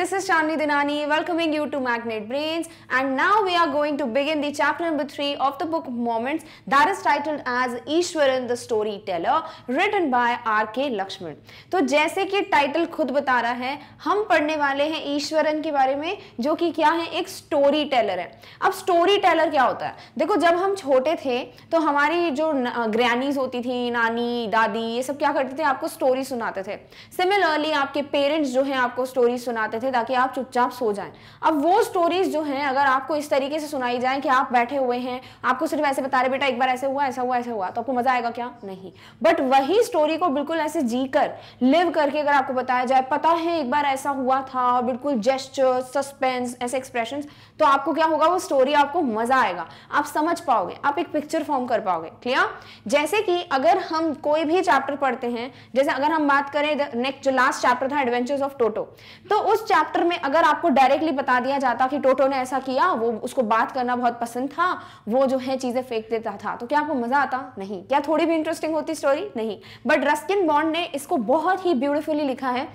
this is Shamini Dinani welcoming you to Magnet Brains and now we are going to begin the chapter number 3 of the book Moments that is titled as Ishwaran the Storyteller written by R.K. Lakshman. तो जैसे कि title खुद बता रहा है हम पढ़ने वाले हैं ईश्वरन के बारे में जो कि क्या है एक स्टोरी टेलर है अब स्टोरी टेलर क्या होता है देखो जब हम छोटे थे तो हमारी जो ग्रैनीज होती थी नानी दादी ये सब क्या करते थे आपको स्टोरी सुनाते थे सिमिलरली आपके पेरेंट्स जो हैं आपको स्टोरी सुनाते थे दें ताकि आप चुपचाप सो जाएं अब वो स्टोरीज जो हैं अगर आपको इस तरीके से सुनाई जाए कि आप बैठे हुए हैं आपको सिर्फ ऐसे बता रहे बेटा एक बार ऐसे हुआ ऐसा हुआ ऐसा हुआ तो आपको मजा आएगा क्या नहीं बट वही स्टोरी को बिल्कुल ऐसे जी कर लिव करके अगर आपको बताया जाए पता है एक बार ऐसा हुआ था बिल्कुल जेस्टर सस्पेंस ऐसे एक्सप्रेशन तो आपको क्या होगा वो स्टोरी आपको मजा आएगा आप समझ पाओगे आप एक पिक्चर फॉर्म कर पाओगे क्लियर जैसे कि अगर हम कोई भी चैप्टर पढ़ते हैं जैसे अगर हम बात करें नेक्स्ट जो लास्ट चैप्टर था एडवेंचर्स ऑफ टोटो तो उस चैप्टर चैप्टर में अगर आपको डायरेक्टली बता दिया जाता कि टोटो ने ऐसा किया वो उसको बात करना बहुत पसंद था वो जो है चीज़ें फेंक देता था तो क्या आपको मज़ा आता नहीं क्या थोड़ी भी इंटरेस्टिंग होती स्टोरी नहीं बट रस्किन बॉन्ड ने इसको बहुत ही ब्यूटिफुली लिखा है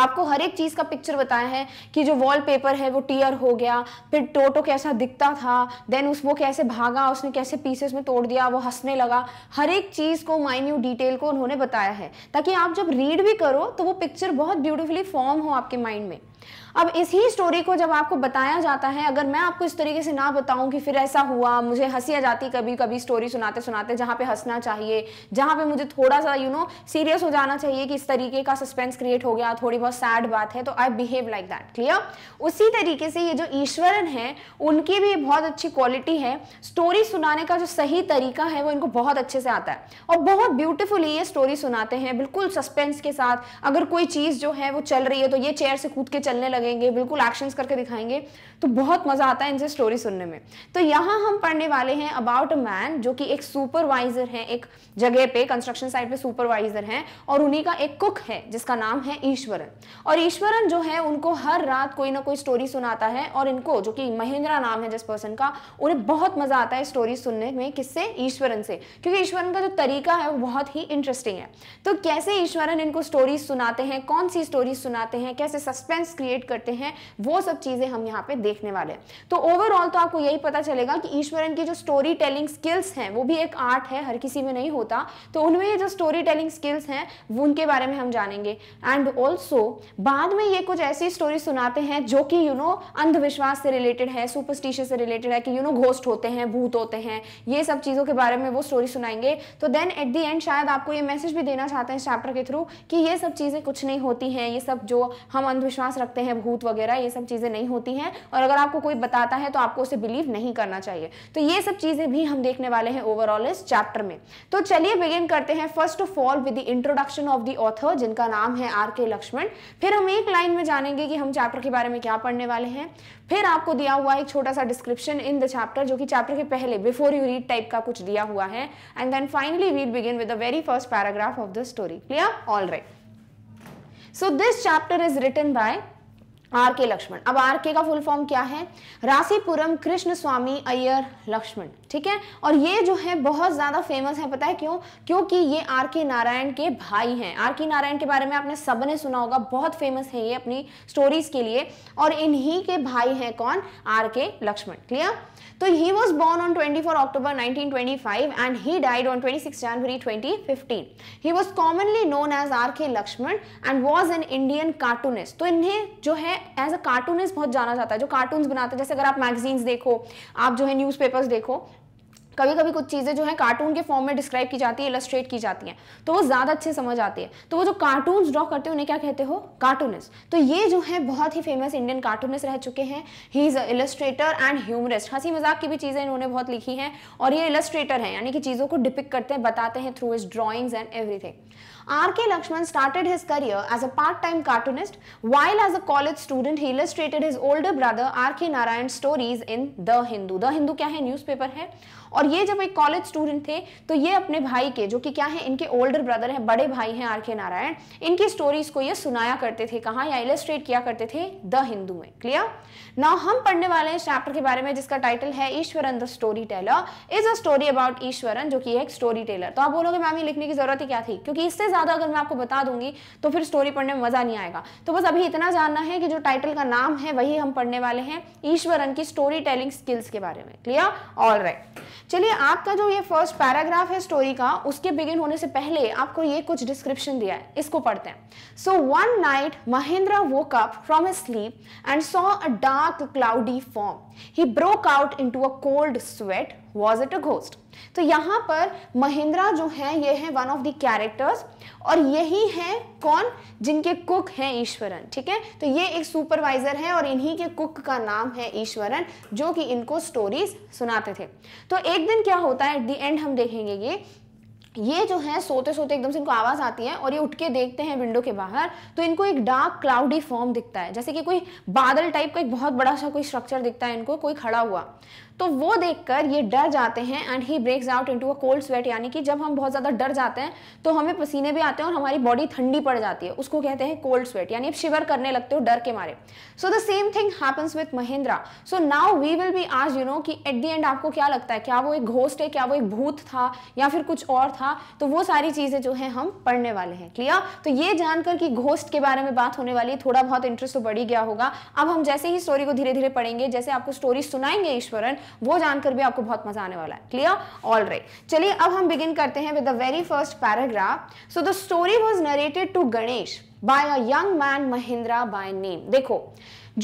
आपको हर एक चीज़ का पिक्चर बताया है कि जो वॉलपेपर है वो टीयर हो गया फिर टोटो कैसा दिखता था देन उस वो कैसे भागा उसने कैसे पीसेस में तोड़ दिया वो हंसने लगा हर एक चीज़ को माइन्यूट डिटेल को उन्होंने बताया है ताकि आप जब रीड भी करो तो वो पिक्चर बहुत ब्यूटीफुली फॉर्म हो आपके माइंड में अब इस ही स्टोरी को जब आपको बताया जाता है अगर मैं आपको इस तरीके से ना बताऊं कि फिर ऐसा हुआ मुझे हंसी आ जाती कभी कभी स्टोरी सुनाते सुनाते जहां पे हंसना चाहिए जहां पे मुझे थोड़ा सा यू नो सीरियस हो जाना चाहिए कि इस तरीके का सस्पेंस क्रिएट हो गया थोड़ी बहुत सैड बात है तो I behave like that clear उसी तरीके से ये जो ईश्वरन है उनकी भी बहुत अच्छी क्वालिटी है स्टोरी सुनाने का जो सही तरीका है वो इनको बहुत अच्छे से आता है और बहुत ब्यूटीफुली ये स्टोरी सुनाते हैं बिल्कुल सस्पेंस के साथ अगर कोई चीज़ जो है वो चल रही है तो ये चेयर से कूद के चल चलने लगेंगे बिल्कुल एक्शंस करके दिखाएंगे तो बहुत मज़ा आता है इनसे स्टोरी सुनने में तो यहाँ हम पढ़ने वाले हैं अबाउट अ मैन जो कि एक सुपरवाइजर है एक जगह पे कंस्ट्रक्शन साइट पे सुपरवाइजर है और उन्हीं का एक कुक है जिसका नाम है ईश्वरन और ईश्वरन जो है उनको हर रात कोई ना कोई स्टोरी सुनाता है और इनको जो कि महेंद्रा नाम है जिस पर्सन का उन्हें बहुत मज़ा आता है स्टोरी सुनने में किससे ईश्वरन से क्योंकि ईश्वरन का जो तरीका है वो बहुत ही इंटरेस्टिंग है तो कैसे ईश्वरन इनको स्टोरी सुनाते हैं कौन सी स्टोरी सुनाते हैं कैसे सस्पेंस क्रिएट क्रिएट करते हैं वो सब चीज़ें हम यहाँ पे देखने वाले हैं तो ओवरऑल तो आपको यही पता चलेगा कि ईश्वरन की जो स्टोरी टेलिंग स्किल्स हैं वो भी एक आर्ट है हर किसी में नहीं होता तो उनमें ये जो स्टोरी टेलिंग स्किल्स हैं वो उनके बारे में हम जानेंगे एंड ऑल्सो बाद में ये कुछ ऐसी स्टोरी सुनाते हैं जो कि यू नो अंधविश्वास से रिलेटेड है सुपरस्टिशियस से रिलेटेड है कि यू नो घोस्ट होते हैं भूत होते हैं ये सब चीज़ों के बारे में वो स्टोरी सुनाएंगे तो देन एट दी एंड शायद आपको ये मैसेज भी देना चाहते हैं इस चैप्टर के थ्रू कि ये सब चीज़ें कुछ नहीं होती हैं ये सब जो हम अंधविश्वास रखते सकते हैं भूत वगैरह ये सब चीज़ें नहीं होती हैं और अगर आपको कोई बताता है तो आपको उसे बिलीव नहीं करना चाहिए तो ये सब चीज़ें भी हम देखने वाले हैं ओवरऑल इस चैप्टर में तो चलिए बिगिन करते हैं first of all with the introduction of the author जिनका नाम है आर के लक्ष्मण फिर हम एक लाइन में जानेंगे कि हम चैप्टर के बारे में क्या पढ़ने वाले हैं फिर आपको दिया हुआ एक छोटा सा डिस्क्रिप्शन इन द चैप्टर जो कि चैप्टर के पहले बिफोर यू रीड टाइप का कुछ दिया हुआ है and then finally we'll begin with the very first paragraph of the story clear all right so this chapter is written by R K Laxman अब आर के का फुल फॉर्म क्या है राशिपुरम कृष्ण स्वामी अय्यर लक्ष्मण ठीक है और ये जो है बहुत ज़्यादा फेमस है पता है क्यों क्योंकि ये आर के नारायण के भाई हैं आर के नारायण के बारे में आपने सबने सुना होगा बहुत फेमस है ये अपनी स्टोरीज के लिए और इन्हीं के भाई हैं कौन आर के लक्ष्मण क्लियर तो he was born on twenty four October nineteen twenty five and he died on twenty six January twenty fifteen he was commonly known as R K Laxman and was an Indian cartoonist तो इन्हें जो है as a cartoonist बहुत जाना जाता है जो cartoon बनाते हैं जैसे अगर आप मैगजीन्स देखो आप जो है न्यूज़पेपर्स देखो कभी कभी कुछ चीज़ें जो है कार्टून के फॉर्म में डिस्क्राइब की जाती है इलस्ट्रेट की जाती है तो वो ज़्यादा अच्छे समझ आती है तो वो जो कार्टून ड्रॉ करते हैं उन्हें क्या कहते हो कार्टूनिस्ट तो ये जो है बहुत ही फेमस इंडियन कार्टूनिस्ट रह चुके हैं he is illustrator and humorist हंसी मजाक की भी चीज़ें इन्होंने बहुत लिखी है और ये इलस्ट्रेटर है यानी कि चीज़ों को डिपिक करते हैं बताते हैं through his drawings and everything R K Laxman started his career as a part time cartoonist while as a college student he illustrated his older brother R K Narayan stories in the Hindu the Hindu क्या है? Paper है और ये जब एक college student थे तो ये अपने भाई के जो कि क्या है इनके ओल्डर ब्रदर हैं बड़े भाई हैं आर के नारायण इनकी स्टोरीज को ये सुनाया करते थे कहा या इलेस्ट्रेट किया करते थे द हिंदू में क्लियर ना हम पढ़ने वाले हैं चैप्टर के बारे में जिसका टाइटल है Ishwaran the story teller is a story about Ishwaran जो कि एक स्टोरी टेलर तो आप बोलोगे मैम ये लिखने की जरूरत ही क्या थी क्योंकि इससे ज्यादा अगर मैं आपको बता दूंगी तो फिर स्टोरी पढ़ने में मजा नहीं आएगा तो बस अभी इतना जानना है कि जो टाइटल का नाम है वही हम पढ़ने वाले हैं ईश्वरन की स्टोरी टेलिंग स्किल्स के बारे में क्लियर ऑल राइट चलिए आपका जो ये फर्स्ट पैराग्राफ है स्टोरी का उसके बिगिन होने से पहले आपको ये कुछ डिस्क्रिप्शन दिया है इसको पढ़ते हैं so one night Mahendra woke up from a sleep and saw a dark cloudy form he broke out into a cold sweat was it a ghost तो यहां पर महिंद्रा जो है ये है वन ऑफ द कैरेक्टर्स और यही है कौन जिनके कुक हैं ईश्वरन ठीक है तो ये एक सुपरवाइजर है और इन्हीं के कुक का नाम है ईश्वरन जो कि इनको स्टोरीज सुनाते थे तो एक दिन क्या होता है एट द एंड हम देखेंगे ये ये जो है सोते सोते एकदम से इनको आवाज़ आती है और ये उठ के देखते हैं विंडो के बाहर तो इनको एक डार्क क्लाउडी फॉर्म दिखता है जैसे कि कोई बादल टाइप का एक बहुत बड़ा सा कोई स्ट्रक्चर दिखता है इनको कोई खड़ा हुआ तो वो देखकर ये डर जाते हैं and he breaks out into a cold sweat यानी कि जब हम बहुत ज़्यादा डर जाते हैं तो हमें पसीने भी आते हैं और हमारी बॉडी ठंडी पड़ जाती है उसको कहते हैं कोल्ड स्वेट यानी शिवर करने लगते हो डर के मारे so the same thing happens with Mahindra so now we will be as you know कि एट दी एंड आपको क्या लगता है क्या वो एक घोस्ट है क्या वो एक भूत था या फिर कुछ और था तो वो सारी चीज़ें जो है हम पढ़ने वाले हैं क्लियर तो ये जानकर कि घोस्ट के बारे में बात होने वाली है थोड़ा बहुत इंटरेस्ट तो बढ़ ही गया होगा अब हम जैसे ही स्टोरी को धीरे धीरे पढ़ेंगे जैसे आपको स्टोरी सुनाएंगे ईश्वरन वो जानकर भी आपको बहुत मजा आने वाला है क्लियर ऑल राइट चलिए अब हम बिगिन करते हैं with the very first paragraph so the story was narrated to Ganesh by a young man Mahindra by name देखो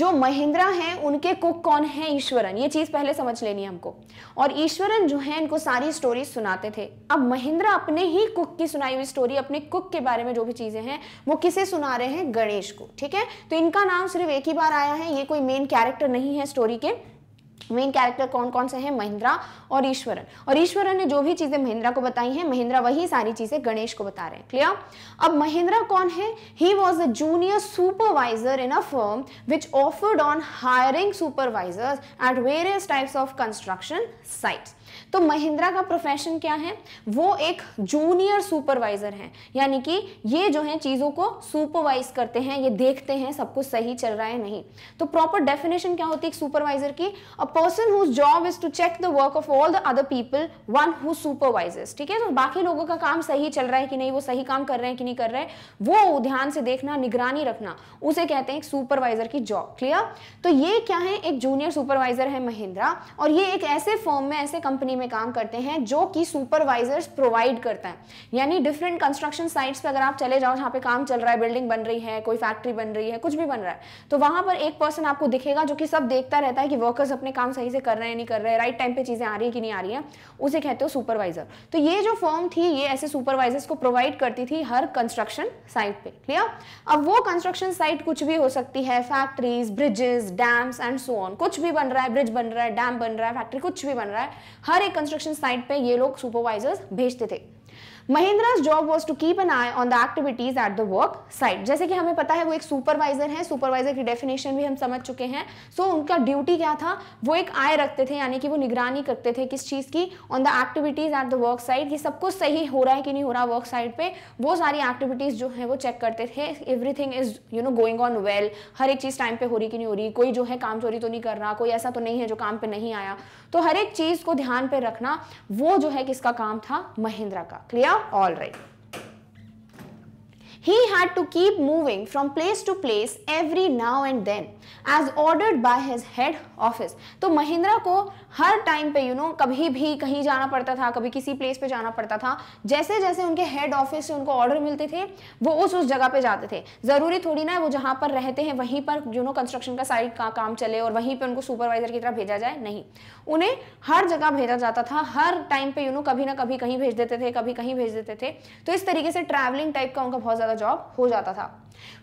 जो महिंद्रा हैं उनके कुक कौन है ईश्वरन ये चीज पहले समझ लेनी है हमको और ईश्वरन जो है इनको सारी स्टोरी सुनाते थे अब महिंद्रा अपने ही कुक की सुनाई हुई स्टोरी अपने कुक के बारे में जो भी चीजें हैं वो किसे सुना रहे हैं गणेश को ठीक है तो इनका नाम सिर्फ एक ही बार आया है ये कोई मेन कैरेक्टर नहीं है स्टोरी के मेन कैरेक्टर कौन कौन से हैं महिंद्रा और ईश्वरन और ईश्वरन ने जो भी चीज़ें महिंद्रा को बताई हैं महिंद्रा वही सारी चीज़ें गणेश को बता रहे हैं क्लियर अब महिंद्रा कौन है he was a junior supervisor in a firm which offered on hiring supervisors at various types of construction sites तो महिंद्रा का प्रोफेशन क्या है वो एक जूनियर सुपरवाइजर है यानी कि ये जो है चीज़ों को सुपरवाइज करते हैं ये देखते हैं सब कुछ सही चल रहा है नहीं तो प्रॉपर डेफिनेशन क्या होती है सुपरवाइजर की a person whose job is to check the work of all the other people one who supervisors ठीक है तो बाकी लोगों का काम सही चल रहा है कि नहीं वो सही काम कर रहे हैं कि नहीं कर रहे वो ध्यान से देखना निगरानी रखना उसे कहते हैं सुपरवाइजर की जॉब क्लियर तो ये क्या है एक जूनियर सुपरवाइजर है महिंद्रा और ये एक ऐसे फॉर्म में ऐसे कंपनी कंपनी में काम करते हैं जो कि सुपरवाइजर्स प्रोवाइड करता है यानी डिफरेंट कंस्ट्रक्शन साइट्स पर अगर आप चले जाओ जहाँ पे काम चल रहा है बिल्डिंग बन रही है कोई फैक्ट्री बन रही है कुछ भी बन रहा है तो वहां पर एक पर्सन आपको दिखेगा जो कि सब देखता रहता है कि वर्कर्स अपने काम सही से कर रहे हैं नहीं कर रहे हैं राइट टाइम पर चीज़ें आ रही है कि नहीं आ रही है उसे कहते हो सुपरवाइजर तो ये जो फॉर्म थी ये ऐसे सुपरवाइजर्स को प्रोवाइड करती थी हर कंस्ट्रक्शन साइट पे क्लियर अब वो कंस्ट्रक्शन साइट कुछ भी हो सकती है factories bridges dams and so on कुछ भी बन रहा है ब्रिज बन रहा है डैम बन रहा है फैक्ट्री कुछ भी बन रहा है हर हर एक कंस्ट्रक्शन साइट पे ये लोग सुपरवाइजर्स भेजते थे Mahindra's job was to keep an eye on the activities at the work site जैसे कि हमें पता है वो एक सुपरवाइजर है सुपरवाइजर की डेफिनेशन भी हम समझ चुके हैं सो so, उनका ड्यूटी क्या था वो एक आय रखते थे यानी कि वो निगरानी करते थे किस चीज़ की on the activities at the work site कि सब कुछ सही हो रहा है कि नहीं हो रहा वर्क साइट पे वो सारी एक्टिविटीज़ जो है वो चेक करते थे everything is you know going on well हर एक चीज़ टाइम पे हो रही कि नहीं हो रही कोई जो है काम चोरी तो नहीं कर रहा कोई ऐसा तो नहीं है जो काम पे नहीं आया तो हर एक चीज़ को ध्यान पे रखना वो जो है किसका काम था महिंद्रा का clear alright. He had to keep moving from place to place every now and then as ordered by his head office तो महिंद्रा को हर टाइम पे यू you नो know, कभी भी कहीं जाना पड़ता था कभी किसी प्लेस पे जाना पड़ता था जैसे जैसे उनके हेड ऑफिस से उनको ऑर्डर मिलते थे वो उस उस जगह पे जाते थे ज़रूरी थोड़ी ना वो जहां पर रहते हैं वहीं पर यू नो कंस्ट्रक्शन का साइड का काम चले और वहीं पर उनको सुपरवाइजर की तरह भेजा जाए नहीं उन्हें हर जगह भेजा जाता था हर टाइम पे यू नो कभी ना कभी कहीं भेज देते थे कभी कहीं भेज देते थे तो इस तरीके से ट्रैवलिंग टाइप का उनका बहुत ज़्यादा जॉब हो जाता था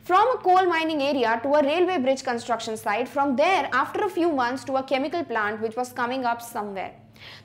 From a coal mining area to a railway bridge construction site, from there after a few months to a chemical plant which was coming up somewhere.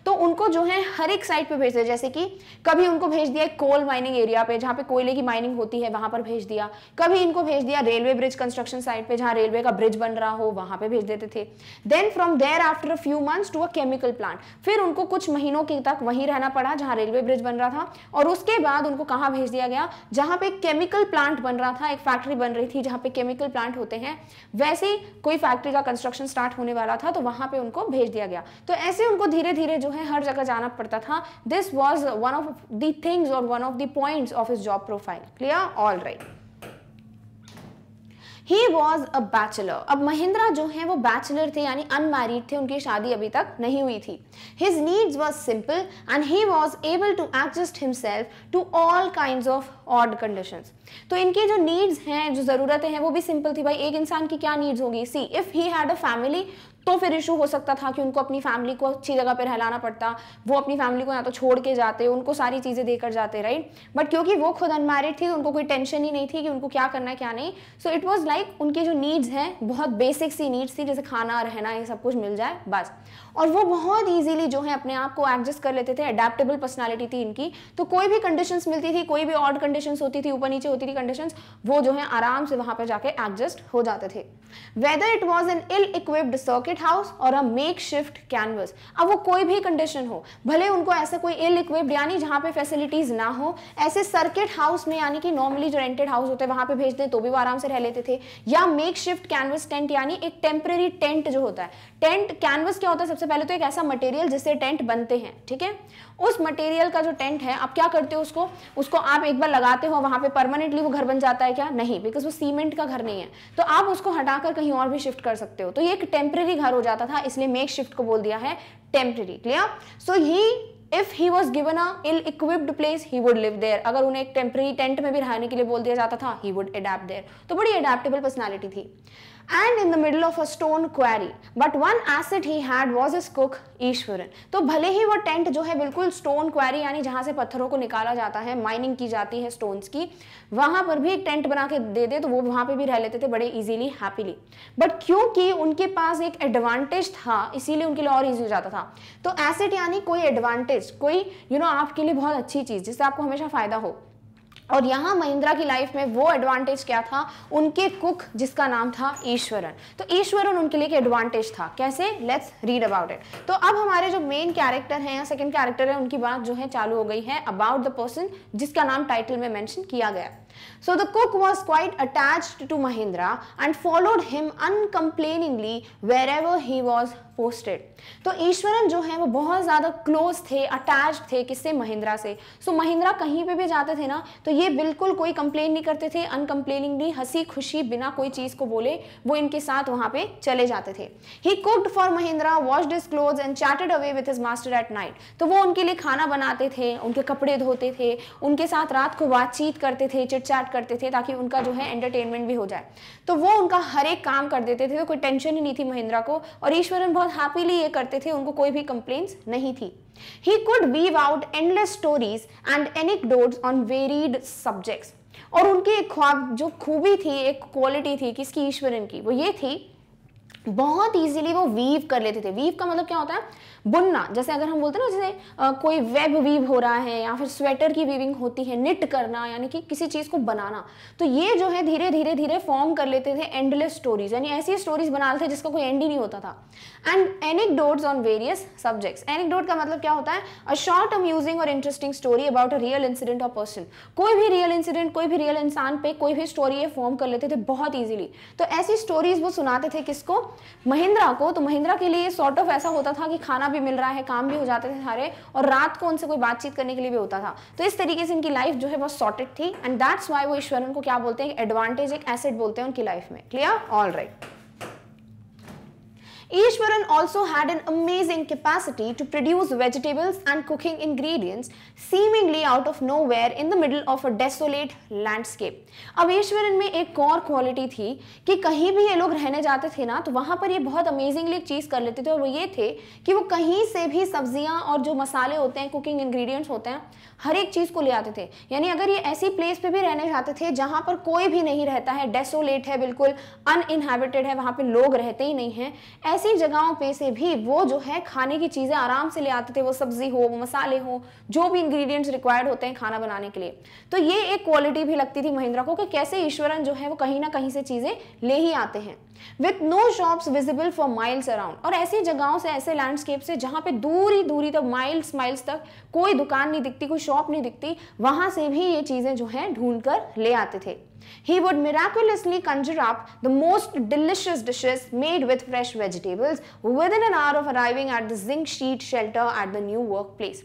तो उनको जो है हर एक साइड पे भेज दिया जैसे कि कभी उनको भेज दिया कोल माइनिंग एरिया पे जहां पे कोयले की माइनिंग होती है वहां पर भेज दिया कभी इनको भेज दिया रेलवे ब्रिज कंस्ट्रक्शन साइट पे जहां रेलवे का ब्रिज बन रहा हो वहां पे भेज देते थे then from there after a few months to a chemical plant फिर उनको कुछ महीनों के तक वहीं रहना पड़ा जहां रेलवे ब्रिज बन रहा था और उसके बाद उनको कहां भेज दिया गया जहां पे केमिकल प्लांट बन रहा था एक फैक्ट्री बन रही थी जहां पे केमिकल प्लांट होते हैं वैसे कोई फैक्ट्री का कंस्ट्रक्शन स्टार्ट होने वाला था तो वहां पे उनको भेज दिया गया तो ऐसे उनको धीरे धीरे धीरे जो है हर जगह जाना पड़ता था this was one of things और one of the points of his job profile clear all right he was a bachelor अब महिंद्रा जो है वो बैचलर थे यानी अनमैरिड थे उनकी शादी अभी तक नहीं हुई थी his needs was simple and he was able to adjust himself to all kind of odd condition तो इनकी जो नीड्स हैं जो ज़रूरतें हैं वो भी सिंपल थी भाई एक इंसान की क्या नीड्स होगी see if he had a family तो फिर इशू हो सकता था कि उनको अपनी फैमिली को अच्छी जगह पर रहलाना पड़ता वो अपनी फैमिली को या तो छोड़ के जाते उनको सारी चीज़ें देकर जाते राइट बट क्योंकि वो खुद अनमेरिड थी तो उनको कोई टेंशन ही नहीं थी कि उनको क्या करना है क्या नहीं सो इट वॉज लाइक उनकी जो नीड्स हैं बहुत बेसिक सी नीड्स थी जैसे खाना रहना ये सब कुछ मिल जाए बस और वो बहुत ईजिली जो है अपने आप को एडजस्ट कर लेते थे अडेप्टेबल पर्सनैलिटी थी इनकी तो कोई भी कंडीशंस मिलती थी कोई भी ऑर्ड कंडीशंस होती थी ऊपर नीचे होती थी कंडीशंस वो जो है आराम से वहां पर जाके एडजस्ट हो जाते थे whether it was an ill equipped circuit house or a make shift canvas अब वो कोई भी कंडीशन हो भले उनको ऐसा कोई इल इक्विप्ड यानी जहां पे फैसिलिटीज ना हो ऐसे सर्किट हाउस में यानी कि नॉर्मली जो रेंटेड हाउस होते हैं वहां पे भेज दें तो भी वो आराम से रह लेते थे या मेक शिफ्ट कैनवस टेंट यानी एक टेम्प्रेरी टेंट जो होता है टेंट कैनवस क्या होता है सबसे पहले तो एक ऐसा मटेरियल जिससे टेंट बनते हैं ठीक है उस मटेरियल का जो टेंट है आप क्या करते हो उसको उसको आप एक बार लगाते हो वहां पे परमानेंटली वो घर बन जाता है क्या नहीं बिकॉज वो सीमेंट का घर नहीं है तो आप उसको हटाकर कहीं और भी शिफ्ट कर सकते हो तो ये एक टेम्प्रेरी घर हो जाता था इसलिए मेक शिफ्ट को बोल दिया है temporary clear so he if he was given a ill equipped place he would live there अगर उन्हें एक टेम्प्रेरी टेंट में भी रहने के लिए बोल दिया जाता था ही वुड अडेप्ट तो बड़ी अडेप्टेबल पर्सनैलिटी थी and in the middle of a stone quarry. But one asset he had was his cook Ishwaran तो भले ही वो टेंट जो है बिल्कुल स्टोन क्वारी यानी जहां से पत्थरों को निकाला जाता है माइनिंग की जाती है स्टोन्स की वहां पर भी एक टेंट बना के दे दे तो वो वहां पे भी रह लेते थे बड़े इजीली हैप्पीली बट क्योंकि उनके पास एक एडवांटेज था इसीलिए उनके लिए और ईजी हो जाता था तो एसिड यानी कोई एडवांटेज कोई यू you नो know, आपके लिए बहुत अच्छी चीज़ जिससे आपको हमेशा फ़ायदा हो और यहाँ महिंद्रा की लाइफ में वो एडवांटेज क्या था उनके कुक जिसका नाम था ईश्वरन तो ईश्वरन उनके लिए एक एडवांटेज था कैसे लेट्स रीड अबाउट इट तो अब हमारे जो मेन कैरेक्टर हैं या सेकंड कैरेक्टर है उनकी बात जो है चालू हो गई है अबाउट द पर्सन जिसका नाम टाइटल में मैंशन किया गया So the cook was quite attached to Mahindra and followed him uncomplainingly wherever he was posted. तो ईश्वरन जो है वो बहुत ज़्यादा क्लोज थे अटैच थे किससे महिंद्रा से सो so, महिंद्रा कहीं पे भी जाते थे ना तो ये बिल्कुल कोई कंप्लेन नहीं करते थे अनकम्प्लेनिंगली हंसी खुशी बिना कोई चीज़ को बोले वो इनके साथ वहाँ पे चले जाते थे he cooked for Mahindra washed his clothes and chatted away with his master at night तो वो उनके लिए खाना बनाते थे उनके कपड़े धोते थे उनके साथ रात को बातचीत करते थे चिट चैट करते थे ताकि उनका जो है एंटरटेनमेंट भी हो जाए तो वो उनका हर एक काम कर देते थे तो कोई टेंशन ही नहीं थी महिंद्रा को और ईश्वरन बहुत हैप्पीली ये करते थे उनको कोई भी कंप्लेन नहीं थी he could weave out endless stories and anecdotes on varied subjects और उनकी एक ख्वाब जो खूबी थी एक क्वालिटी थी किसकी ईश्वरन की वो ये थी बहुत इजीली वो वीव कर लेते थे वीव का मतलब क्या होता है बुनना जैसे अगर हम बोलते हैं ना जैसे आ, कोई वेब वीव हो रहा है या फिर स्वेटर की वीविंग होती है निट करना यानी कि किसी चीज़ को बनाना तो ये जो है धीरे धीरे धीरे फॉर्म कर लेते थे एंडलेस स्टोरीज यानी ऐसी स्टोरीज बना लेते जिसका कोई एंड ही नहीं होता था and anecdotes on various subjects anecdote का मतलब क्या होता है अ शॉर्ट अम्यूजिंग और interesting story about a real incident और पर्सन कोई भी रियल इंसिडेंट कोई भी रियल इंसान पे कोई भी स्टोरी ये फॉर्म कर लेते थे बहुत ईजिली तो ऐसी स्टोरीज वो सुनाते थे किसको महिंद्रा को तो महिंद्रा के लिए सॉर्ट ऑफ ऐसा होता था कि खाना भी मिल रहा है काम भी हो जाते थे सारे और रात को उनसे कोई बातचीत करने के लिए भी होता था तो इस तरीके से इनकी लाइफ जो है बहुत सॉर्टेड थी एंड दैट्स वाई वो ईश्वरन को क्या बोलते हैं एडवांटेज एक एसेट बोलते हैं उनकी लाइफ में clear all right Ishwaran also had an amazing capacity to produce vegetables and cooking ingredients seemingly out of nowhere in the middle of a desolate landscape. अब ईश्वरन में एक और क्वालिटी थी कि कहीं भी ये लोग रहने जाते थे ना तो वहां पर ये बहुत अमेजिंगली एक चीज़ कर लेते थे और वो ये थे कि वो कहीं से भी सब्जियां और जो मसाले होते हैं कुकिंग इंग्रेडिएंट्स होते हैं हर एक चीज़ को ले आते थे यानी अगर ये ऐसी प्लेस पे भी रहने जाते थे जहां पर कोई भी नहीं रहता है डेसोलेट है बिल्कुल अनइनहेबिटेड है वहां पे लोग रहते ही नहीं है ऐसी जगहों पे से भी वो जो है खाने की चीज़ें आराम से ले आते थे वो सब्ज़ी हो वो मसाले हो जो भी इंग्रेडिएंट्स रिक्वायर्ड होते हैं खाना बनाने के लिए तो ये एक क्वालिटी भी लगती थी महिंद्रा को कि कैसे ईश्वरन जो है वो कहीं ना कहीं से चीज़ें ले ही आते हैं with no shops visible for miles around और ऐसी जगहों से ऐसे लैंडस्केप से जहां पे दूरी दूरी तक माइल्स माइल्स तक कोई दुकान नहीं दिखती कोई शॉप नहीं दिखती वहां से भी ये चीज़ें जो है ढूंढ कर ले आते थे He would miraculously conjure up the most delicious dishes made with fresh vegetables within an hour of arriving at the zinc sheet shelter at the new workplace.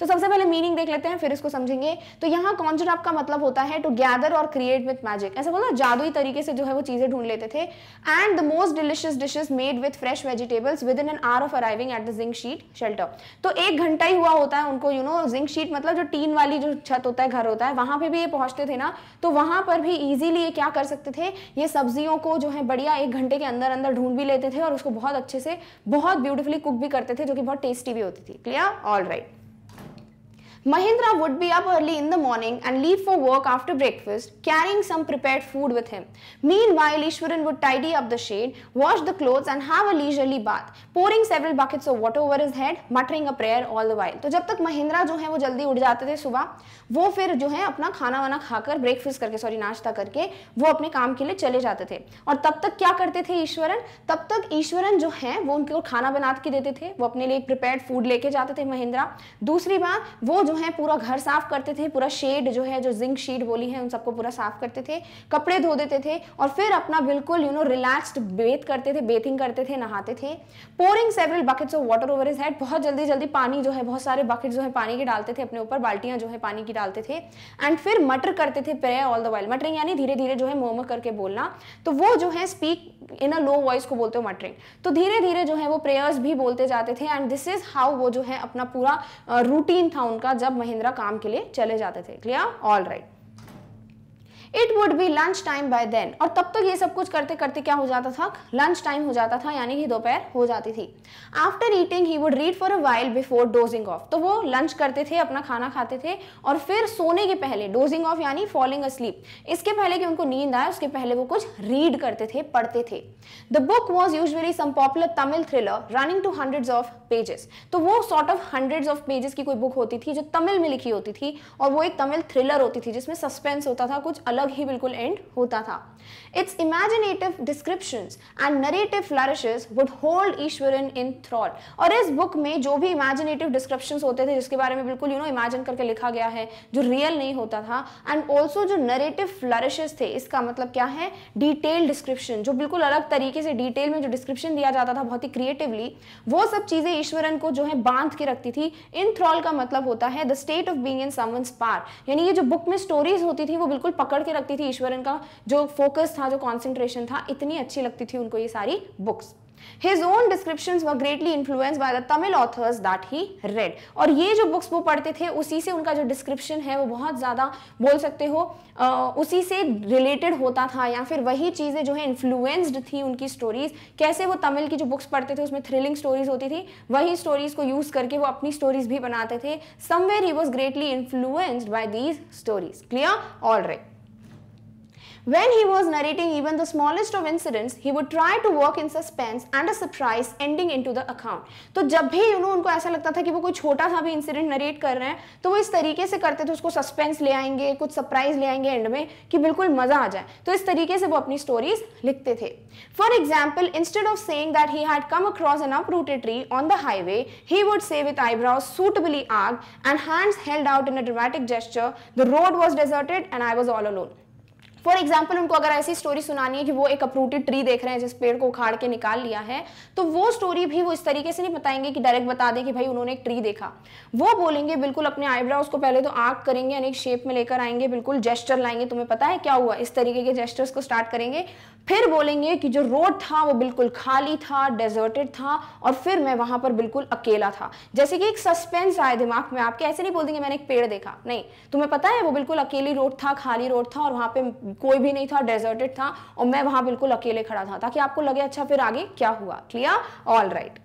तो सबसे पहले मीनिंग देख लेते हैं फिर इसको समझेंगे तो यहाँ कॉन्जर अप का मतलब होता है टू गैदर और क्रिएट विथ मैजिक ऐसा बोला जादुई तरीके से जो है वो चीज़ें ढूंढ लेते थे and the most delicious dishes made with fresh vegetables within an hour of arriving at the zinc sheet shelter तो एक घंटा ही हुआ होता है उनको यू नो जिंक शीट मतलब जो टीन वाली जो छत होता है घर होता है वहां पर भी ये पहुंचते थे ना तो वहां पर भी ईजिली ये क्या कर सकते थे ये सब्जियों को जो है बढ़िया एक घंटे के अंदर अंदर ढूंढ भी लेते थे और उसको बहुत अच्छे से बहुत ब्यूटिफुली कुक भी करते थे जो कि बहुत टेस्टी भी होती थी clear all right Mahindra would be up early in the morning and leave for work after breakfast, carrying some prepared food with him. Meanwhile, Ishwaran would tidy up the shade, wash the clothes and have a leisurely bath, pouring several buckets of water over his head, muttering a prayer all the while. तो जब तक महिंद्रा जो है वो जल्दी उठ जाते थे सुबह वो फिर जो है अपना खाना वाना खाकर ब्रेकफास्ट करके सॉरी नाश्ता करके वो अपने काम के लिए चले जाते थे और तब तक क्या करते थे ईश्वरन तब तक ईश्वरन जो है वो उनके को खाना बना के देते थे वो अपने लिए एक प्रिपेयर्ड फूड लेके जाते थे महिंद्रा दूसरी बात वो जो हैं पूरा घर साफ करते थे पूरा शेड जो है जो जिंक शीट बोली है उन सबको पूरा साफ करते थे कपड़े धो देते थे और फिर अपना बिल्कुल यू नो रिलैक्स्ड बेथ करते थे बेथिंग करते थे नहाते थे pouring several buckets of water over his head बहुत जल्दी जल्दी पानी जो है बहुत सारे बकेट जो है पानी के डालते थे अपने ऊपर बाल्टियां जो है पानी की डालते थे एंड फिर मटर करते थे pray all the while muttering यानी धीरे धीरे जो है मोमो करके बोलना तो वो जो है speak in a low voice को बोलते हो मटरिंग तो धीरे धीरे जो है वो प्रेयर्स भी बोलते जाते थे एंड दिस इज हाउ वो जो है अपना पूरा रूटीन था उनका जब महिंद्रा काम के लिए चले जाते थे clear all right it would be lunch time by then और तब तक ये सब कुछ करते करते क्या हो जाता था लंच टाइम हो जाता था यानी कि दोपहर हो जाती थी after eating he would read for a while before dozing off तो वो लंच करते थे अपना खाना खाते थे और फिर सोने के पहले डोजिंग ऑफ यानी फॉलिंग अस्लीप इसके पहले कि उनको नींद आए उसके पहले वो कुछ रीड करते थे पढ़ते थे the book was usually some popular Tamil thriller running to hundred of pages तो वो sort of hundred of pages की कोई बुक होती थी जो तमिल में लिखी होती थी और वो एक तमिल थ्रिलर होती थी जिसमें सस्पेंस होता था कुछ अलग डायलॉग ही बिल्कुल एंड होता था it's imaginative description and narrative flourishes would hold Iswaran in thrall और इस बुक में जो भी इमेजिनेटिव डिस्क्रिप्शन होते थे जिसके बारे में बिल्कुल यू नो इमेजिन करके लिखा गया है जो रियल नहीं होता था एंड ऑल्सो जो नरेटिव फ्लरिशेज थे इसका मतलब क्या है डिटेल डिस्क्रिप्शन जो बिल्कुल अलग तरीके से डिटेल में जो डिस्क्रिप्शन दिया जाता था बहुत ही क्रिएटिवली वो सब चीज़ें ईश्वरन को जो है बांध के रखती थी इन थ्रॉल का मतलब होता है the state of being in someone's power यानी ये जो बुक में स्टोरीज होती थी वो बिल्कुल पकड़ के लगती थी ईश्वरन का जो फोकस था जो कॉन्सेंट्रेशन था इतनी अच्छी लगती थी उनको ये सारी books His own descriptions were greatly influenced by the Tamil authors that he read. और ये जो बुक्स वो पढ़ते थे उसी से उनका जो डिस्क्रिप्शन है वो बहुत ज़्यादा बोल सकते हो आ, उसी से रिलेटेड होता था या फिर वही चीज़ें जो है इन्फ्लुएंस्ड थी उनकी स्टोरीज कैसे वो तमिल की जो बुक्स पढ़ते थे उसमें थ्रिलिंग स्टोरीज होती थी वही स्टोरीज को यूज़ करके वो अपनी स्टोरीज भी बनाते थे somewhere he was greatly influenced by these stories clear all right When he was narrating even the smallest of incidents, he would try to work in suspense and a surprise ending into the account. तो जब भी you know उनको ऐसा लगता था कि वो कोई छोटा सा भी incident narrate कर रहे हैं तो वो इस तरीके से करते थे उसको suspense ले आएंगे कुछ surprise ले आएंगे end में कि बिल्कुल मज़ा आ जाए तो इस तरीके से वो अपनी stories लिखते थे For example, instead of saying that he had come across an uprooted tree on the highway, he would say with eyebrows suitably arched and hands held out in a dramatic gesture, the road was deserted and I was all alone. For example उनको अगर ऐसी story सुनानी है कि वो एक uprooted tree देख रहे हैं जिस पेड़ को उखाड़ के निकाल लिया है तो वो स्टोरी भी वो इस तरीके से नहीं बताएंगे कि डायरेक्ट बता दें कि भाई उन्होंने एक ट्री देखा वो बोलेंगे बिल्कुल अपने आईब्राउज को पहले तो आग करेंगे अनेक शेप में लेकर आएंगे बिल्कुल जेस्टर लाएंगे तुम्हें पता है क्या हुआ इस तरीके के जेस्टर्स को स्टार्ट करेंगे फिर बोलेंगे कि जो रोड था वो बिल्कुल खाली था डेजर्टेड था और फिर मैं वहां पर बिल्कुल अकेला था जैसे कि एक सस्पेंस आए दिमाग में आपके ऐसे नहीं बोल देंगे मैंने एक पेड़ देखा नहीं तुम्हें पता है वो बिल्कुल अकेली रोड था खाली रोड था और वहां पे कोई भी नहीं था डेजर्टेड था और मैं वहां बिल्कुल अकेले खड़ा था ताकि आपको लगे अच्छा फिर आगे क्या हुआ clear all right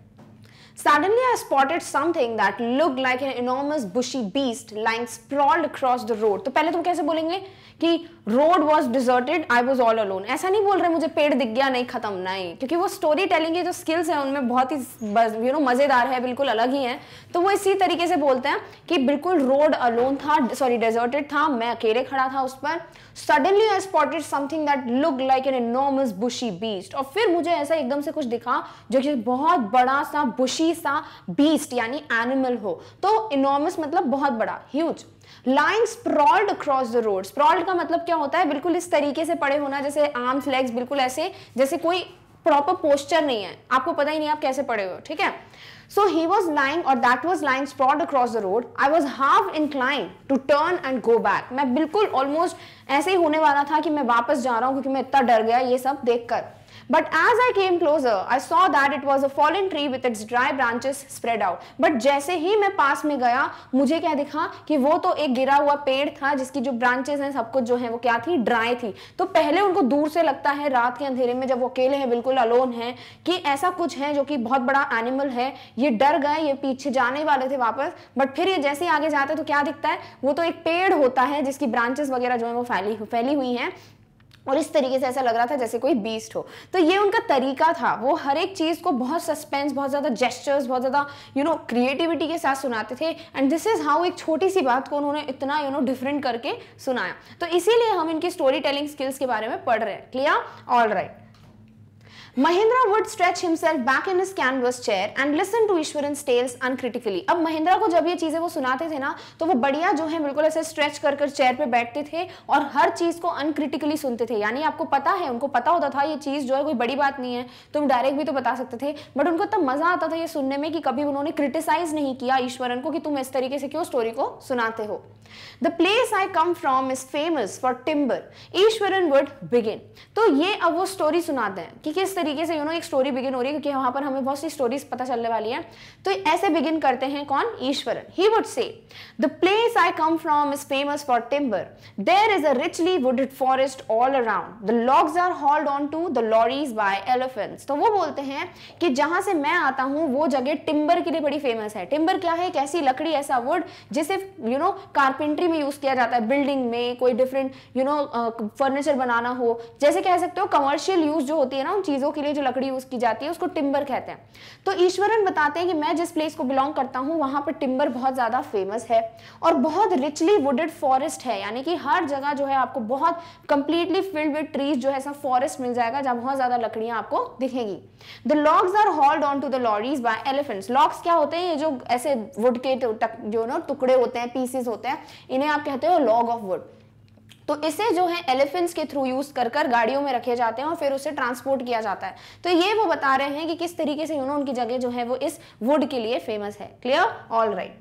Suddenly I spotted something that looked like an enormous bushy beast lying sprawled across the road. तो पहले तुम कैसे बोलेंगे कि road was deserted, I was all alone. ऐसा नहीं बोल रहे मुझे पेड़ दिख गया नहीं खत्म नहीं क्योंकि वो स्टोरी टेलिंग की जो स्किल्स हैं उनमें बहुत ही यू नो मज़ेदार है बिल्कुल अलग ही है तो वो इसी तरीके से बोलते हैं कि बिल्कुल रोड अलोन था सॉरी डेजर्टेड था मैं अकेले खड़ा था उस पर suddenly I spotted something that look like an enormous bushy beast और फिर मुझे ऐसा एकदम से कुछ दिखा जो कि बहुत बड़ा सा बुशी बेबी सा बीस्ट यानी एनिमल हो तो इनॉमस मतलब बहुत बड़ा huge lying sprawled across the road sprawled का मतलब क्या होता है बिल्कुल इस तरीके से पड़े होना जैसे आर्म्स लेग्स बिल्कुल ऐसे जैसे कोई प्रॉपर पोस्चर नहीं है आपको पता ही नहीं आप कैसे पड़े हो ठीक है So he was lying or that was lying sprawled across the road. I was half inclined to turn and go back मैं बिल्कुल ऑलमोस्ट ऐसे ही होने वाला था कि मैं वापस जा रहा हूँ क्योंकि मैं इतना डर गया ये सब देखकर But as I came closer, I saw that it was a fallen tree with its dry branches spread out. But जैसे ही मैं पास में गया मुझे क्या दिखा कि वो तो एक गिरा हुआ पेड़ था जिसकी जो ब्रांचेस हैं सब कुछ जो है वो क्या थी ड्राई थी तो पहले उनको दूर से लगता है रात के अंधेरे में जब वो अकेले हैं बिल्कुल अलोन हैं कि ऐसा कुछ है जो कि बहुत बड़ा एनिमल है ये डर गए ये पीछे जाने वाले थे वापस बट फिर ये जैसे आगे जाते तो क्या दिखता है वो तो एक पेड़ होता है जिसकी ब्रांचेस वगैरह जो है वो फैली फैली हुई हैं और इस तरीके से ऐसा लग रहा था जैसे कोई बीस्ट हो तो ये उनका तरीका था वो हर एक चीज़ को बहुत सस्पेंस बहुत ज़्यादा जेस्टर्स बहुत ज़्यादा यू नो क्रिएटिविटी के साथ सुनाते थे एंड दिस इज़ हाउ एक छोटी सी बात को उन्होंने इतना यू नो डिफरेंट करके सुनाया तो इसीलिए हम इनकी स्टोरी टेलिंग स्किल्स के बारे में पढ़ रहे हैं clear all right Mahindra would stretch himself back in his canvas chair and listen to Ishwaran's tales uncritically. अब महिंद्रा को जब ये चीज़ें वो सुनाते थे ना तो वो बढ़िया जो है बिल्कुल ऐसे स्ट्रेच कर कर चेयर पे बैठते थे और हर चीज़ को अनक्रिटिकली सुनते थे यानी आपको पता है उनको पता होता था ये चीज़ जो है कोई बड़ी बात नहीं है तुम डायरेक्ट भी तो बता सकते थे बट उनको इतना मज़ा आता था ये सुनने में कि कभी उन्होंने क्रिटिसाइज नहीं किया ईश्वरन को कि तुम इस तरीके से क्यों स्टोरी को सुनाते हो the place I come from is famous for timber Iswaran would begin तो ये अब वो स्टोरी सुनाते हैं कि किस तरीके से यू नो एक स्टोरी बिगिन हो रही है क्योंकि वहां पर हमें बहुत सी स्टोरीज पता चलने वाली है तो ऐसे बिगिन करते हैं कौन ईश्वरन ही वुड से the place I come from is famous for timber there is a richly wooded forest all around the logs are hauled on to the lorries by elephants तो वो बोलते हैं कि जहां से मैं आता हूं वो जगह टिम्बर के लिए बड़ी फेमस है टिम्बर क्या है एक ऐसी लकड़ी ऐसा वुड जिसे यू नो कारपेंट्री में यूज़ किया जाता है बिल्डिंग में कोई डिफरेंट यू नो फर्नीचर बनाना हो जैसे कह सकते हो कमर्शियल यूज जो होती है ना उन चीज़ों चीज़ों के लिए जो लकड़ी यूज़ की जाती है उसको टिम्बर कहते हैं तो ईश्वरन बताते हैं कि मैं जिस प्लेस को बिलोंग करता हूँ वहां पर टिम्बर बहुत ज़्यादा फेमस है और बहुत रिचली वुडेड फॉरेस्ट है यानी कि हर जगह जो है आपको बहुत कंप्लीटली फिल्ड विद ट्रीज जो है सब फॉरेस्ट मिल जाएगा जहां बहुत ज़्यादा लकड़ियां आपको दिखेंगी the logs are hauled on to the lorries by elephants logs क्या होते हैं ये जो ऐसे वुड के जो ना टुकड़े होते हैं पीसेस होते हैं इन्हें आप कहते हो लॉग ऑफ वुड तो इसे जो है एलिफेंट्स के थ्रू यूज कर कर गाड़ियों में रखे जाते हैं और फिर उसे ट्रांसपोर्ट किया जाता है तो ये वो बता रहे हैं कि किस तरीके से यूनो उनकी जगह जो है वो इस वुड के लिए फेमस है clear all right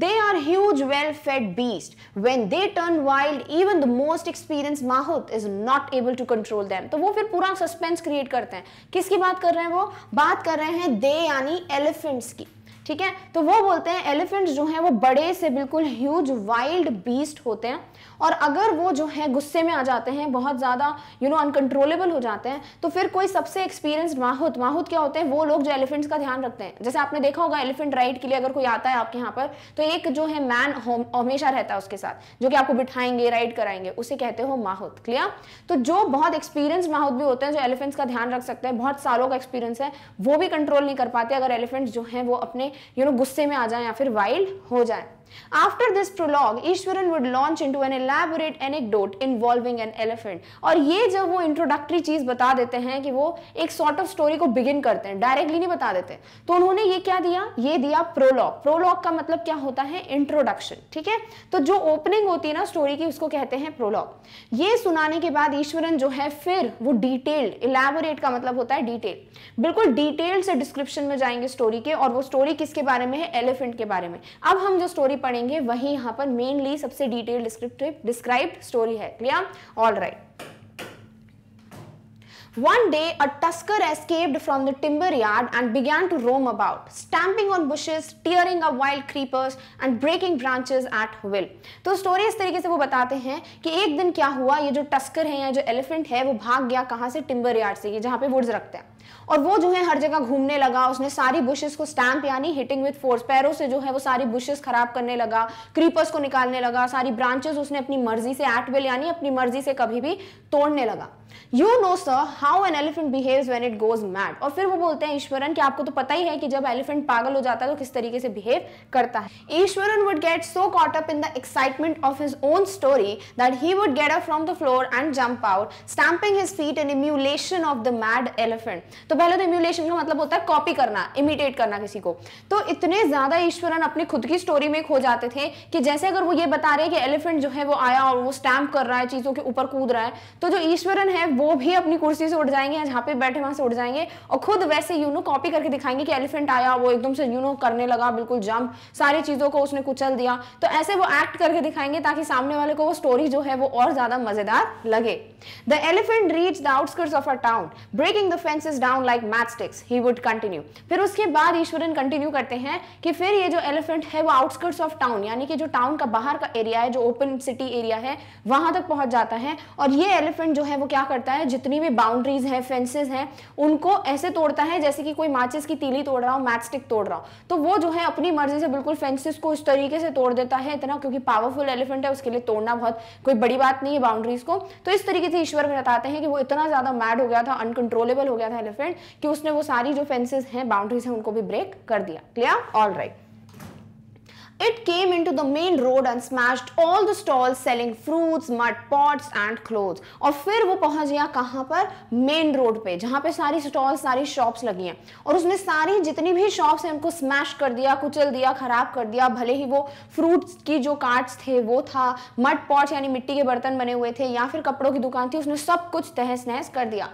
They are huge, well-fed beasts. When they turn wild, even the most experienced mahout is not able to control them. तो वो फिर पूरा सस्पेंस क्रिएट करते हैं किसकी बात कर रहे हैं वो बात कर रहे हैं दे यानी एलिफेंट्स की ठीक है तो वो बोलते हैं एलिफेंट्स जो हैं वो बड़े से बिल्कुल ह्यूज वाइल्ड बीस्ट होते हैं और अगर वो जो है गुस्से में आ जाते हैं बहुत ज़्यादा यू नो अनकंट्रोलेबल हो जाते हैं तो फिर कोई सबसे एक्सपीरियंस्ड माहूत माहूत क्या होते हैं वो लोग जो एलिफेंट्स का ध्यान रखते हैं जैसे आपने देखा होगा एलिफेंट राइड के लिए अगर कोई आता है आपके यहाँ पर तो एक जो है मैन हमेशा रहता है उसके साथ जो कि आपको बिठाएंगे राइड कराएंगे उसे कहते हो माहूत क्लियर तो जो बहुत एक्सपीरियंस माहूत भी होते हैं जो एलिफेंट्स का ध्यान रख सकते हैं बहुत सालों का एक्सपीरियंस है वो भी कंट्रोल नहीं कर पाते अगर एलिफेंट्स जो हैं वो अपने यू नो गुस्से में आ जाए या फिर वाइल्ड हो जाए After this prologue, Ishwaran would launch into an elaborate anecdote involving an elephant. और ये जब वो introductory चीज बता देते हैं कि वो एक sort of story को begin करते हैं directly नहीं बता देते तो उन्होंने ये क्या दिया ये दिया prologue. Prologue का मतलब क्या होता है Introduction, ठीक है तो जो opening होती है ना story की उसको कहते हैं prologue. ये सुनाने के बाद Ishwaran जो है फिर वो detailed, elaborate का मतलब होता है detail. बिल्कुल डिटेल से डिस्क्रिप्शन में जाएंगे स्टोरी के और वो स्टोरी किसके बारे में है एलिफेंट के बारे में अब हम जो स्टोरी पढ़ेंगे वही यहां पर मेनली सबसे डिटेल डिस्क्रिप्टिव डिस्क्राइब स्टोरी है clear all right One day, a tusker escaped from the timber yard and began to roam about, stamping on bushes, tearing up wild creepers and breaking branches at will. तो story इस तरीके से वो बताते हैं कि एक दिन क्या हुआ ये जो टस्कर है या जो एलिफेंट है वो भाग गया कहाँ से टिम्बर यार्ड से ये जहाँ पे वुड्स रखते हैं और वो जो है हर जगह घूमने लगा उसने सारी बुशेस को स्टैंप यानी हिटिंग विद फोर्स पैरों से जो है वो सारी बुशेस खराब करने लगा क्रीपर्स को निकालने लगा सारी ब्रांचेस उसने अपनी मर्जी से एट विल यानी अपनी मर्जी से कभी भी तोड़ने लगा you know sir how an elephant behaves when it goes mad और फिर वो बोलते हैं ईश्वरन कि आपको तो पता ही है कि जब एलिफेंट पागल हो जाता है तो किस तरीके से बिहेव करता है Iswaran would get so caught up in the excitement of his own story that he would get up from the floor and jump out stamping his feet in emulation of the mad elephant तो पहले तो emulation का मतलब होता है copy करना imitate करना किसी को तो इतने ज़्यादा ईश्वरन अपने खुद की स्टोरी में खो जाते थे कि जैसे अगर वो ये बता रहे हैं कि एलिफेंट जो है वो आया और वो स्टैम्प कर रहा है चीज़ों के ऊपर कूद रहा है तो जो ईश्वरन है वो भी अपनी कुर्सी से उठ जाएंगे जहां पे बैठे वहां से उठ जाएंगे और खुद वैसे यू नो कॉपी करके दिखाएंगे कि एलिफेंट आया वो एकदम से यू नो करने लगा बिल्कुल जंप सारी चीज़ों को उसने कुचल दिया तो ऐसे वो एक्ट करके दिखाएंगे ताकि सामने वाले को वो स्टोरी जो है वो और ज़्यादा मज़ेदार लगे the elephant reached the outskirts of a town breaking the fences down like matchsticks he would continue फिर उसके बाद ईश्वरन कंटिन्यू करते हैं कि फिर ये जो एलिफेंट है वो आउटस्कर्ट्स ऑफ टाउन यानी कि जो टाउन का बाहर का एरिया है जो ओपन सिटी एरिया है वहां तक पहुंच जाता है और ये एलिफेंट जो है वो क्या करता है जितनी भी बाउंड्रीज है फेंसेज हैं उनको ऐसे तोड़ता है जैसे कि कोई माचिस की तीली तोड़ रहा हो मैथस्टिक तोड़ रहा हो तो वो जो है अपनी मर्जी से बिल्कुल फेंसेस को उस तरीके से तोड़ देता है इतना क्योंकि पावरफुल एलिफेंट है उसके लिए तोड़ना बहुत कोई बड़ी बात नहीं है बाउंड्रीज को तो इस तरीके से ईश्वर बताते हैं कि वो इतना ज्यादा मैड हो गया था अनकंट्रोलेबल हो गया था एलिफेंट कि उसने वो सारी जो फेंसेज हैं बाउंड्रीज हैं उनको भी ब्रेक कर दिया clear all right It came into the main road and smashed all the stalls selling fruits, mud pots and clothes. और फिर वो पहुंच गया कहाँ पर मेन रोड पे जहाँ पे सारी स्टॉल सारी शॉप्स लगी हैं और उसने सारी जितनी भी शॉप्स हैं उनको स्मैश कर दिया कुचल दिया खराब कर दिया भले ही वो फ्रूट्स की जो कार्ट्स थे वो था मड पॉट्स यानी मिट्टी के बर्तन बने हुए थे या फिर कपड़ों की दुकान थी उसने सब कुछ तहस नहस कर दिया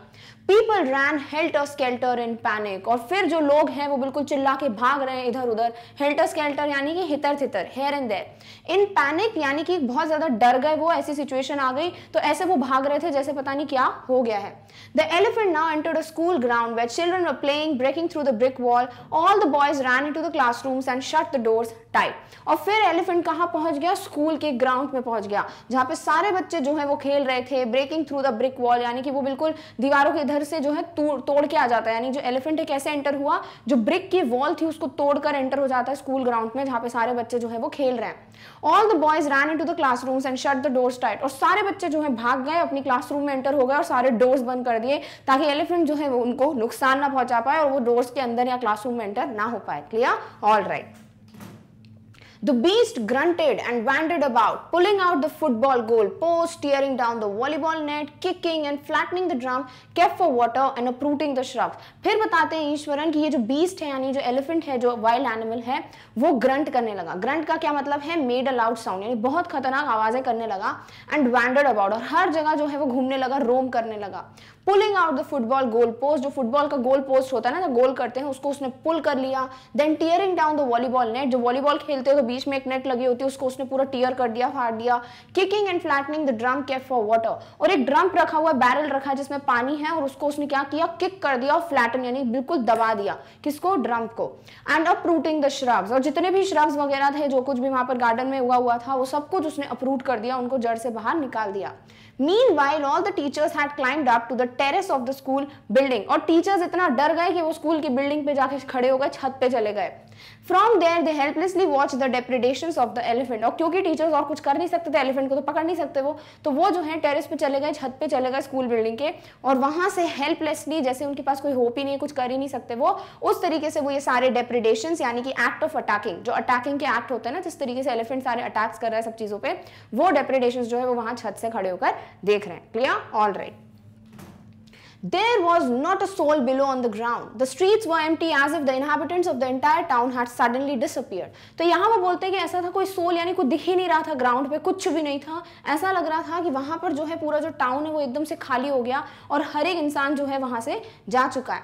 people ran helter skelter in panic और फिर जो लोग हैं वो बिल्कुल चिल्ला के भाग रहे हैं इधर उधर हेल्टर स्केल्टर यानी कि hither thither here and there in panic यानी कि बहुत ज़्यादा डर गए वो ऐसी सिचुएशन आ गई तो ऐसे वो भाग रहे थे जैसे पता नहीं क्या हो गया है the elephant now entered a school ground where children are playing breaking through the brick wall all the boys ran in to the class classrooms and shut the doors tight और फिर एलिफेंट कहाँ पहुंच गया school के ground में पहुंच गया जहां पे सारे बच्चे जो है वो खेल रहे थे breaking through the brick wall यानी कि वो बिल्कुल दीवारों के इधर इधर से जो है तोड़ के आ जाता है यानी जो एलिफेंट है कैसे एंटर हुआ जो ब्रिक की वॉल थी उसको तोड़कर एंटर हो जाता है स्कूल ग्राउंड में जहां पे सारे बच्चे जो है वो खेल रहे हैं all the boys ran in to the classrooms and shut the doors tight और सारे बच्चे जो है भाग गए अपनी क्लासरूम में एंटर हो गए और सारे डोर्स बंद कर दिए ताकि एलिफेंट जो है वो उनको नुकसान ना पहुंचा पाए और वो डोर्स के अंदर या क्लासरूम में एंटर ना हो पाए clear all right The beast grunted and wandered about, pulling out the football goal post, tearing down the volleyball net, kicking and flattening the drum, kept for water and uprooting the shrub. फिर बताते हैं ईश्वरन कि ये जो beast है यानी जो elephant है जो wild animal है वो grunt करने लगा Grunt का क्या मतलब है made a loud sound यानी बहुत खतरनाक आवाज़ें करने लगा and wandered about और हर जगह जो है वो घूमने लगा roam करने लगा pulling out the football goal post जो फुटबॉल का गोल पोस्ट होता है ना जो गोल करते हैं उसको उसने पुल कर लिया then tearing down the volleyball net जो वॉलीबॉल खेलते हो तो बीच में एक नेट लगी होती है उसको उसने पूरा टीयर कर दिया फाड़ दिया kicking and flattening the drum kept for water और एक ड्रम रखा हुआ बैरल रखा है जिसमें पानी है और उसको उसने क्या किया किक कर दिया और फ्लैटन यानी बिल्कुल दबा दिया किसको ड्रम को एंड अप्रूटिंग द श्रब्स और जितने भी श्रब्स वगैरह थे जो कुछ भी वहां पर गार्डन में हुआ हुआ था वो सब कुछ उसने अप्रूट कर दिया उनको जड़ से बाहर निकाल दिया Meanwhile, all the the teachers had climbed up to the terrace of the school building और टीचर्स इतना डर गए कि वो स्कूल की बिल्डिंग पे जाके खड़े हो गए छत पे चले गए from there they helplessly watched the depredation of the elephant और क्योंकि टीचर्स और कुछ कर नहीं सकते थे एलिफेंट को तो पकड़ नहीं सकते वो तो वो जो है टेरिस पे चले गए छत पे चले गए स्कूल बिल्डिंग के और वहां से हेल्पलेसली जैसे उनके पास कोई होप ही नहीं कुछ कर ही नहीं सकते वो उस तरीके से वो ये सारे डेप्रीडेशन यानी कि एक्ट ऑफ अटैकिंग जो अटैकिंग के एक्ट होते हैं ना जिस तरीके से एलिफेंट सारे अटैक्स कर रहे हैं सब चीज़ों पर वो डेप्रीडेशन जो है वो वहां छत से खड़े होकर देख रहे हैं clear all right There was not a soul below on the ground. The streets were empty as if the inhabitants of the entire town had suddenly disappeared. तो यहाँ पर बोलते हैं कि ऐसा था कोई सोल यानी कुछ दिख ही नहीं रहा था ग्राउंड पे कुछ भी नहीं था ऐसा लग रहा था कि वहाँ पर जो है पूरा जो टाउन है वो एकदम से खाली हो गया और हर एक इंसान जो है वहाँ से जा चुका है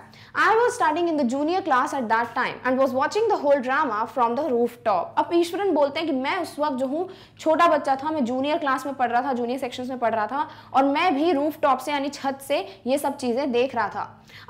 I was starting in the junior class at that time and was watching the whole drama from the roof top अब ईश्वरन बोलते हैं कि मैं उस वक्त जो हूँ छोटा बच्चा था मैं जूनियर क्लास में पढ़ रहा था जूनियर सेक्शन में पढ़ रहा था और मैं भी रूफ टॉप से यानी छत से ये सब चीज़ चीजें देख रहा था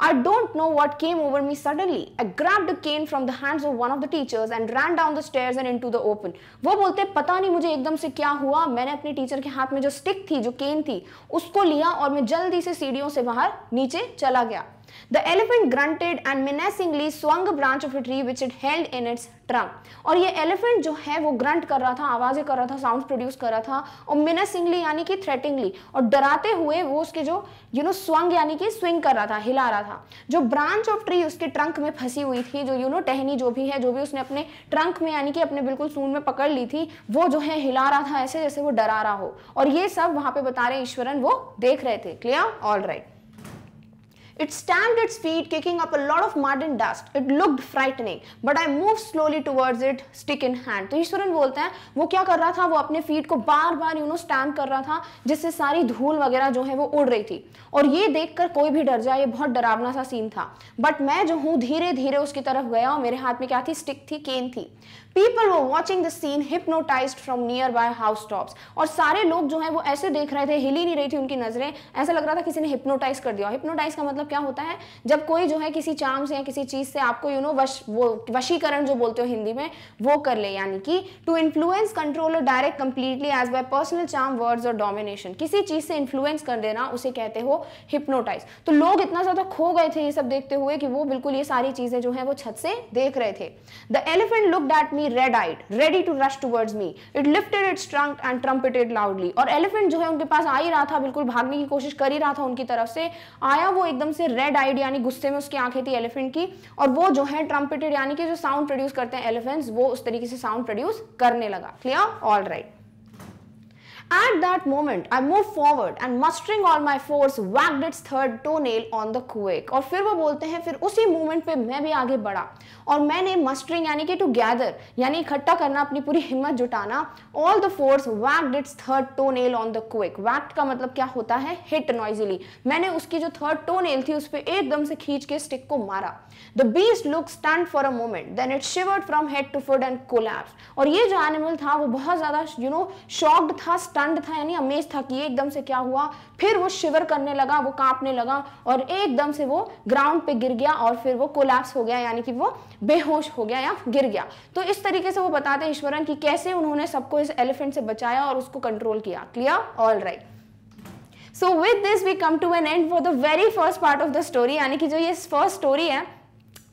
I don't know what came over me suddenly I grabbed the cane from the hands of one of the teachers and ran down the stairs and into the open वो बोलते पता नहीं मुझे एकदम से क्या हुआ मैंने अपने टीचर के हाथ में जो स्टिक थी जो केन थी उसको लिया और मैं जल्दी से सीढ़ियों से बाहर नीचे चला गया grunted elephant grunted swung a branch of a tree which it held in its trunk. और ये elephant जो है वो grunt कर रहा था आवाज़ें कर रहा था sounds produce कर रहा था और menacingly यानी कि threateningly और डराते हुए वो उसके जो you know swung यानी कि swing कर रहा था हिला रहा था जो ब्रांच ऑफ ट्री उसके ट्रंक में फंसी हुई थी जो you know टहनी जो भी है जो भी उसने अपने ट्रंक में यानी कि अपने बिल्कुल सून में पकड़ ली थी वो जो है हिला रहा था ऐसे जैसे वो डरा रहा हो और ये सब वहां पे बता रहे ईश्वरन वो देख रहे थे clear all right It stamped its feet, kicking up a lot of mud and dust. It looked frightening, but I moved slowly towards it, stick in hand. तो ईश्वरन बोलते हैं वो क्या कर रहा था वो अपने फीट को बार बार यू नो स्टैम्प कर रहा था जिससे सारी धूल वगैरह जो है वो उड़ रही थी और ये देखकर कोई भी डर जाए ये बहुत डरावना सा सीन था बट मैं जो हूँ धीरे धीरे उसकी तरफ गया और मेरे हाथ में क्या थी स्टिक थी केन थी पीपल वो watching the scene hypnotized from nearby house tops और सारे लोग जो है वो ऐसे देख रहे थे हिली नहीं रही थी उनकी नजरें ऐसा लग रहा था किसी ने हिप्नोटाइज कर दिया हिप्नोटाइज का मतलब क्या होता है जब कोई जो है किसी चाम से या किसी चीज से आपको यू नो वश वो वशीकरण जो बोलते हो हिंदी में वो कर ले यानी कि टू इन्फ्लुएंस कंट्रोल और direct completely as by personal charm words और डोमिनेशन किसी चीज से इन्फ्लुएंस कर देना उसे कहते हो हिप्नोटाइज तो लोग इतना ज्यादा खो गए थे ये सब देखते हुए कि वो बिल्कुल ये सारी चीजें जो है वो छत से देख रहे थे the elephant look at me me red-eyed, ready to rush towards me. It lifted its trunk and trumpeted loudly. aur elephant jo hai unke paas aa hi raha tha bilkul bhagne ki koshish kar hi raha tha unki taraf se aaya wo ekdam se red-eyed yani gusse mein uski aankhein thi elephant ki aur wo jo hai trumpeted yani ki jo sound produce karte hain elephants wo us tarike se sound produce karne laga clear all right At that moment, I moved forward and mustering all my force, wagged its third toenail on the quick. और फिर वो बोलते हैं फिर उसी moment पे मैं भी आगे बढ़ा और मैंने mustering यानी कि टू गैदर यानी इकट्ठा करना अपनी पूरी हिम्मत जुटाना all the force whacked its third toenail on the quick. Quick का मतलब क्या होता है hit noisily. मैंने उसकी जो third toenail नेल थी उस पर एकदम से खींच के स्टिक को मारा The beast looked stunned for a moment, then it shivered from head to foot and collapsed. और ये जो एनिमल था वो बहुत ज़्यादा यू नो शॉक्ड था स्तंभ था यानी अमेज था कि एकदम से क्या हुआ फिर वो शिवर करने लगा वो कांपने लगा और एकदम से वो ग्राउंड पे गिर गया और फिर वो कोलैप्स हो गया यानी कि वो बेहोश हो गया या गिर गया तो इस तरीके से वो बताते हैं ईश्वरन कि कैसे उन्होंने सबको इस एलिफेंट से बचाया और उसको कंट्रोल किया clear all right so with this we come to an end for the very first part of the story यानी कि जो ये फर्स्ट स्टोरी है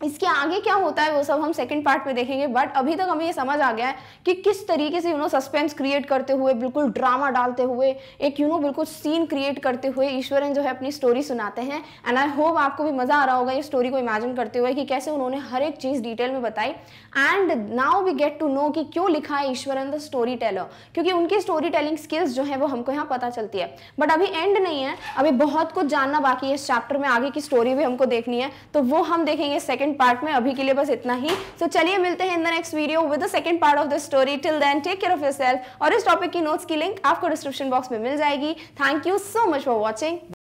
इसके आगे क्या होता है वो सब हम सेकंड पार्ट में देखेंगे बट अभी तक हमें ये समझ आ गया है कि किस तरीके से यू नो सस्पेंस क्रिएट करते हुए बिल्कुल ड्रामा डालते हुए एक यू नो बिल्कुल सीन क्रिएट करते हुए ईश्वरन जो है अपनी स्टोरी सुनाते हैं एंड आई होप आपको भी मज़ा आ रहा होगा ये स्टोरी को इमेजिन करते हुए कि कैसे उन्होंने हर एक चीज़ डिटेल में बताई and now we get to know कि क्यों लिखा है ईश्वरन द स्टोरी टेलर क्योंकि उनकी स्टोरी टेलिंग स्किल्स जो है वो हमको यहाँ पता चलती है बट अभी एंड नहीं है अभी बहुत कुछ जानना बाकी है इस चैप्टर में आगे की स्टोरी भी हमको देखनी है तो वो हम देखेंगे सेकेंड सेकंड पार्ट में अभी के लिए बस इतना ही सो so, चलिए मिलते हैं in the next video with the second part of the story till then take care of yourself और इस टॉपिक की नोट्स की लिंक आपको डिस्क्रिप्शन बॉक्स में मिल जाएगी thank you so much for watching